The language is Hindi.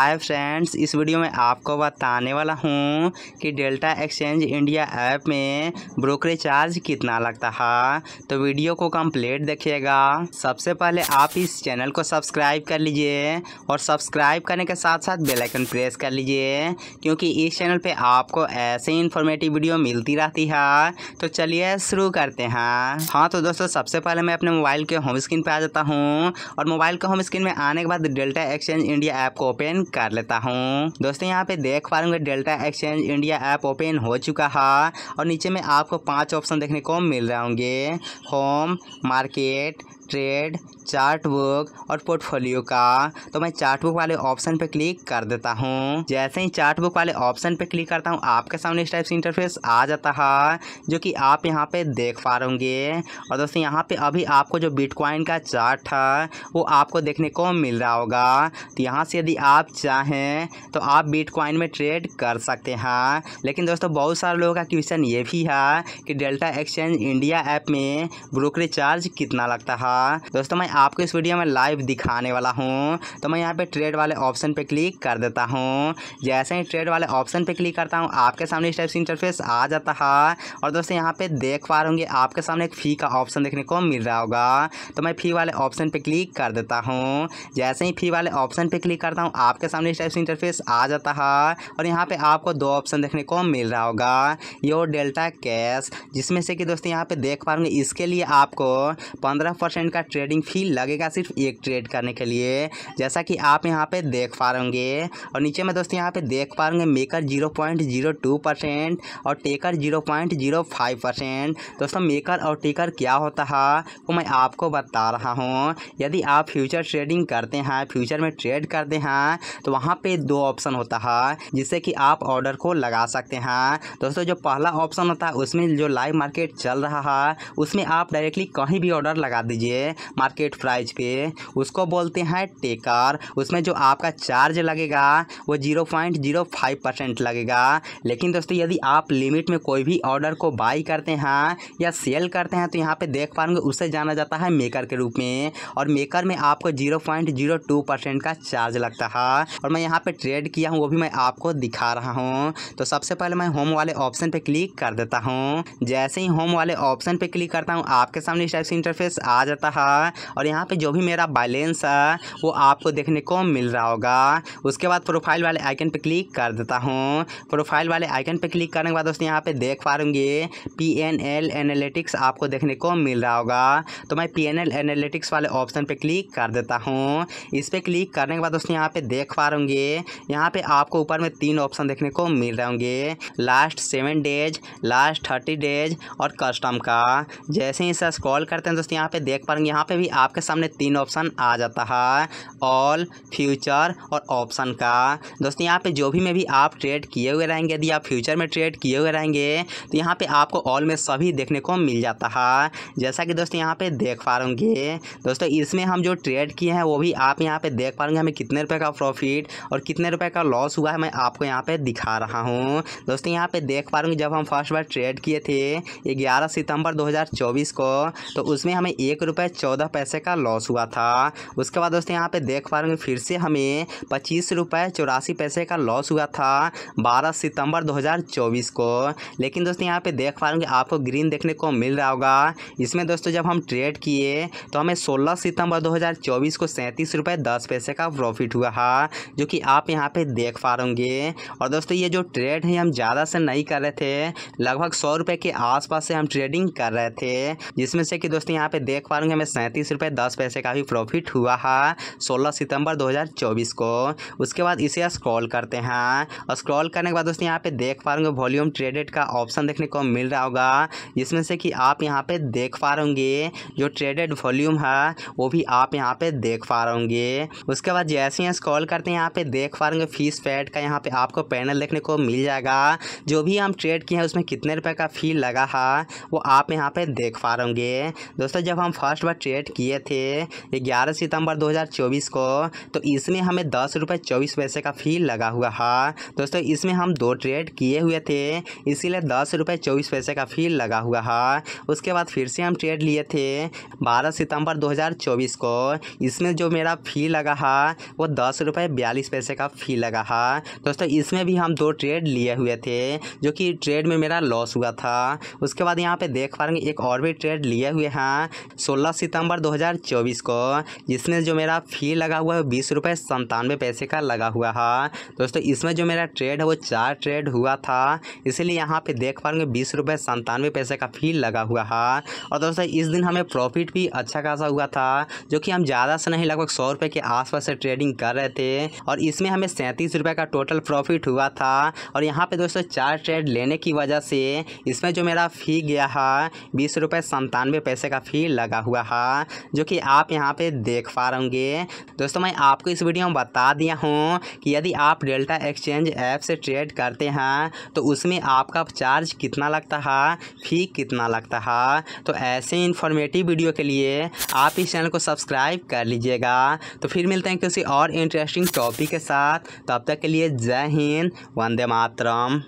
हाय फ्रेंड्स इस वीडियो में आपको बताने वाला हूँ कि डेल्टा एक्सचेंज इंडिया ऐप में ब्रोकरेज चार्ज कितना लगता है तो वीडियो को कंप्लीट देखिएगा सबसे पहले आप इस चैनल को सब्सक्राइब कर लीजिए और सब्सक्राइब करने के साथ साथ बेल आइकन प्रेस कर लीजिए क्योंकि इस चैनल पे आपको ऐसे इन्फॉर्मेटिव वीडियो मिलती रहती है तो चलिए शुरू करते हैं हाँ तो दोस्तों सबसे पहले मैं अपने मोबाइल के होम स्क्रीन पर आ जाता हूँ और मोबाइल के होम स्क्रीन में आने के बाद डेल्टा एक्सचेंज इंडिया ऐप को ओपन कर लेता हूँ दोस्तों यहाँ पे देख पा रहे Delta Exchange India app open हो चुका है और नीचे में आपको पांच ऑप्शन देखने को मिल रहे होंगे home market trade chart book और पोर्टफोलियो का तो मैं चार्ट बुक वाले ऑप्शन पर क्लिक कर देता हूँ जैसे ही चार्ट बुक वाले ऑप्शन पर क्लिक करता हूँ आपके सामने इस टाइप से इंटरफेस आ जाता है जो कि आप यहाँ पे देख पा रहे और दोस्तों यहाँ पे अभी आपको जो बिटकॉइन का चार्ट है वो आपको देखने को मिल रहा होगा तो यहाँ से यदि आप चाहें तो आप बिटकॉइन में ट्रेड कर सकते हैं लेकिन दोस्तों बहुत सारे लोगों का क्वेश्चन ये भी है कि डेल्टा एक्सचेंज इंडिया ऐप में ब्रोकरेज चार्ज कितना लगता है होगा दोस्तों मैं आपको इस वीडियो में लाइव दिखाने वाला हूँ तो मैं यहाँ पे ट्रेड वाले ऑप्शन पे क्लिक कर देता हूँ जैसे ही ट्रेड वाले ऑप्शन पे क्लिक करता हूँ आपके सामने इस टाइप से इंटरफेस आ जाता है और दोस्तों यहाँ पे देख पा रहे आपके सामने एक फ़ी का ऑप्शन देखने को मिल रहा होगा तो मैं फ़ी वाले ऑप्शन पर क्लिक कर देता हूँ जैसे ही फ़ी वाले ऑप्शन पर क्लिक करता हूँ आपके सामने इस टाइप से इंटरफेस आ जाता है और यहाँ पर आपको दो ऑप्शन देखने को मिल रहा होगा योर डेल्टा कैश जिसमें से कि दोस्तों यहाँ पर देख पा इसके लिए आपको पंद्रह का ट्रेडिंग फी लगेगा सिर्फ एक ट्रेड करने के लिए जैसा कि आप यहाँ पे देख पा रहे और नीचे में दोस्तों यहाँ पे देख पा रहे maker zero point zero two percent और taker zero point zero five percent दोस्तों मेकर और टेकर क्या होता है वो मैं आपको बता रहा हूँ यदि आप फ्यूचर ट्रेडिंग करते हैं फ्यूचर में ट्रेड करते हैं तो वहाँ पर दो ऑप्शन होता है जिससे कि आप ऑर्डर को लगा सकते हैं दोस्तों जो पहला ऑप्शन होता है उसमें जो लाइव मार्केट चल रहा है उसमें आप डायरेक्टली कहीं भी ऑर्डर लगा दीजिए मार्केट प्राइस पे उसको बोलते हैं टेकर उसमें जो आपका चार्ज लगेगा वो zero point zero five percent लगेगा लेकिन दोस्तों यदि आप लिमिट में कोई भी ऑर्डर को बाई करते हैं या सेल करते हैं तो यहाँ पे देख पाएंगे उसे जाना जाता है मेकर के रूप में और मेकर में आपको zero point zero two percent का चार्ज लगता है और मैं यहाँ पे ट्रेड किया हूँ वो भी मैं आपको दिखा रहा हूँ तो सबसे पहले मैं होम वाले ऑप्शन पे क्लिक कर देता हूँ जैसे ही होम वाले ऑप्शन पे क्लिक करता हूँ आपके सामने इस टाइप से इंटरफेस आ जाता है और यहाँ पे जो भी मेरा बैलेंस है वो आपको देखने को मिल रहा होगा उसके बाद प्रोफाइल वाले आइकन पे क्लिक कर देता हूँ प्रोफाइल वाले आइकन पे क्लिक करने के बाद दोस्तों यहाँ पे देख पा रूँगी पी एन एल एनालिटिक्स आपको देखने को मिल रहा होगा तो मैं पी एन एल एनालिटिक्स वाले ऑप्शन पर क्लिक कर देता हूँ इस पर क्लिक करने के बाद दोस्तों यहाँ पर देख पा रूँगी यहाँ पर आपको ऊपर में तीन ऑप्शन देखने को मिल रहे होंगे last seven days last thirty days और कस्टम का जैसे ही इसे स्क्रॉल करते हैं दोस्तों यहाँ पे देख पर यहाँ पे भी आपके सामने तीन ऑप्शन आ जाता है ऑल फ्यूचर और ऑप्शन का दोस्तों यहाँ पे जो भी में भी आप ट्रेड किए हुए रहेंगे यदि आप फ्यूचर में ट्रेड किए हुए रहेंगे तो यहाँ पे आपको ऑल में सभी देखने को मिल जाता है जैसा कि दोस्तों यहाँ पे देख पा रहे दोस्तों इसमें हम जो ट्रेड किए हैं वो भी आप यहाँ पे देख पाएंगे हमें कितने रुपए का प्रॉफिट और कितने रुपए का लॉस हुआ है मैं आपको यहाँ पे दिखा रहा हूँ दोस्तों यहाँ पे देख पा रहे जब हम फर्स्ट बार ट्रेड किए थे ग्यारह सितंबर 2024 को तो उसमें हमें एक रुपए रुपये चौदह पैसे का लॉस हुआ था उसके बाद दोस्तों यहाँ पे देख पा रहे फिर से हमें पच्चीस रुपये चौरासी पैसे का लॉस हुआ था बारह सितंबर 2024 को लेकिन दोस्तों यहाँ पे देख पा रहे आपको ग्रीन देखने को मिल रहा होगा इसमें दोस्तों जब हम ट्रेड किए तो हमें सोलह सितंबर दो को सैंतीस रुपये दस पैसे का प्रॉफिट हुआ है जो कि आप यहाँ पे देख पा रहे और दोस्तों ये जो ट्रेड है हम ज़्यादा से नहीं कर रहे थे लगभग सौ रुपये के आसपास से हम ट्रेडिंग कर रहे थे जिसमें से कि दोस्तों यहाँ पे देख पा रहे समथिंग हमें सैंतीस रुपये दस पैसे का भी प्रॉफिट हुआ है सोलह सितंबर 2024 को उसके बाद इसे स्क्रॉल करते हैं और स्क्रॉल करने के बाद दोस्तों यहाँ पे देख पा रहे वॉल्यूम ट्रेडेड का ऑप्शन देखने को मिल रहा होगा जिसमें से कि आप यहाँ पे देख पा रहे जो ट्रेडेड वॉल्यूम है वो भी आप यहाँ पे देख पा रहे उसके बाद जैसे ही स्क्रॉल करते हैं यहाँ पे देख पा रहे फीस पैड का यहाँ पे आपको पैनल देखने को मिल जाएगा जो भी हम ट्रेड किए हैं उसमें कितने रुपये का फी लगा है वो आप यहाँ पे देख पा रहे दोस्तों जब हम फर्स्ट लास्ट बार ट्रेड किए थे ग्यारह सितंबर 2024 को तो इसमें हमें दस रुपये चौबीस पैसे का फी लगा हुआ है हाँ, दोस्तों इसमें हम दो ट्रेड किए हुए थे इसीलिए दस रुपये चौबीस पैसे का फी लगा हुआ है हाँ, उसके बाद फिर से हम ट्रेड लिए थे बारह सितंबर 2024 को इसमें जो मेरा फ़ी लगा है हाँ, वो दस रुपये बयालीस पैसे का फ़ी लगा है दोस्तों इसमें भी हम दो ट्रेड लिए हुए थे जो कि ट्रेड में मेरा लॉस हुआ था उसके बाद यहाँ पे देख पाएंगे एक और भी ट्रेड लिए हुए हैं सोलह 16 सितंबर 2024 को जिसमें जो मेरा फ़ी लगा हुआ है बीस रुपये संतानवे पैसे का लगा हुआ है दोस्तों इसमें जो मेरा ट्रेड है वो चार ट्रेड हुआ था इसीलिए यहाँ पे देख पाएंगे बीस रुपये संतानवे पैसे का फ़ी लगा हुआ है और दोस्तों इस दिन हमें प्रॉफिट भी अच्छा खासा हुआ था जो कि हम ज़्यादा से नहीं लगभग सौ रुपये के आसपास से ट्रेडिंग कर रहे थे और इसमें हमें सैंतीस रुपये का टोटल प्रॉफिट हुआ था और यहाँ पे दोस्तों चार ट्रेड लेने की वजह से इसमें जो मेरा फ़ी गया है बीस रुपये संतानवे पैसे का फ़ी लगा हुआ होगा जो कि आप यहाँ पे देख पा रहे दोस्तों मैं आपको इस वीडियो में बता दिया हूँ कि यदि आप डेल्टा एक्सचेंज ऐप से ट्रेड करते हैं तो उसमें आपका चार्ज कितना लगता है फी कितना लगता है तो ऐसे इन्फॉर्मेटिव वीडियो के लिए आप इस चैनल को सब्सक्राइब कर लीजिएगा तो फिर मिलते हैं किसी और इंटरेस्टिंग टॉपिक के साथ तब तक के लिए जय हिंद वंदे मातरम